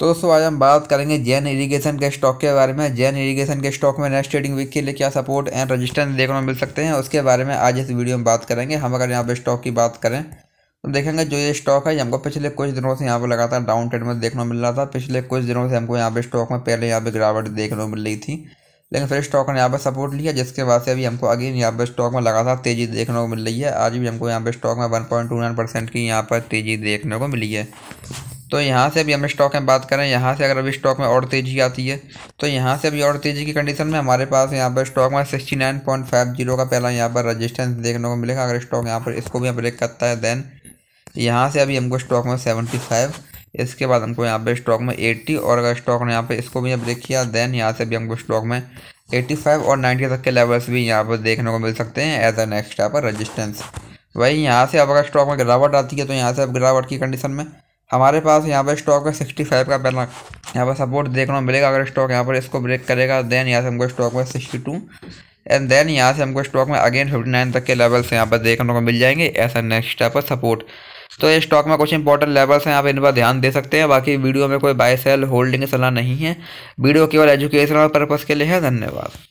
तो दोस्तों आज हम बात करेंगे जैन इरिगेशन के स्टॉक के बारे में जैन इरिगेशन के स्टॉक में नेक्स्ट ट्रेडिंग वीक के लिए क्या सपोर्ट एंड रजिस्टेंस देखने को मिल सकते हैं उसके बारे में आज इस वीडियो में बात करेंगे हम अगर यहाँ पे स्टॉक की बात करें तो देखेंगे जो ये स्टॉक है हमको पिछले कुछ दिनों से यहाँ पर लगातार डाउन ट्रेड में देखने को मिल रहा था पिछले कुछ दिनों से हमको यहाँ पे स्टॉक में पहले यहाँ पे गिरावट देखने को मिल रही थी लेकिन फिर स्टॉक ने यहाँ पर सपोर्ट लिया जिसके बाद से अभी हमको अगेन यहाँ पर स्टॉक में लगातार तेज़ी देखने को मिल रही है आज भी हमको यहाँ पर स्टॉक में one point two nine percent की यहाँ पर तेज़ी देखने को मिली है तो यहाँ से अभी हम स्टॉक में बात करें यहाँ से अगर अभी स्टॉक में और तेज़ी आती है तो यहाँ से अभी और तेज़ी की कंडीशन में हमारे पास यहाँ पर स्टॉक में sixty nine point five zero का पहला यहाँ पर रजिस्टेंस देखने को मिलेगा अगर स्टॉक यहाँ पर इसको भी ब्रेक करता है देन यहाँ से अभी हमको स्टॉक में सेवेंटी फाइव इसके बाद हमको यहाँ पर स्टॉक में एट्टी और अगर स्टॉक ने यहाँ पर इसको भी ब्रेक किया देन यहाँ से अभी हमको स्टॉक में फाइव और नाइन्टी तक के लेवल्स भी यहाँ पर देखने को मिल सकते हैं एज अ नेक्स्ट यहाँ पर रजिस्टेंस वही यहाँ से अब अगर स्टॉक में गिरावट आती है तो यहाँ से अब गिरावट की कंडीशन में हमारे पास यहाँ पर स्टॉक है सिक्सटी फाइव का पहला यहाँ पर सपोर्ट देखना मिलेगा अगर स्टॉक यहाँ पर इसको ब्रेक करेगा देन यहाँ से हमको स्टॉक में सिक्सटी टू एंड देन यहाँ से हमको स्टॉक में अगेन फिफ्टी नाइन तक के लेवल्स यहाँ पर देखने को मिल जाएंगे ऐसा नेक्स्ट टाइप पर सपोर्ट तो ये स्टॉक में कुछ इंपॉर्टेंट लेवल्स हैं आप इन पर ध्यान दे सकते हैं बाकी वीडियो में कोई बाय सेल होल्डिंग सलाह नहीं है वीडियो केवल एजुकेशनल पर्पज़ के लिए है धन्यवाद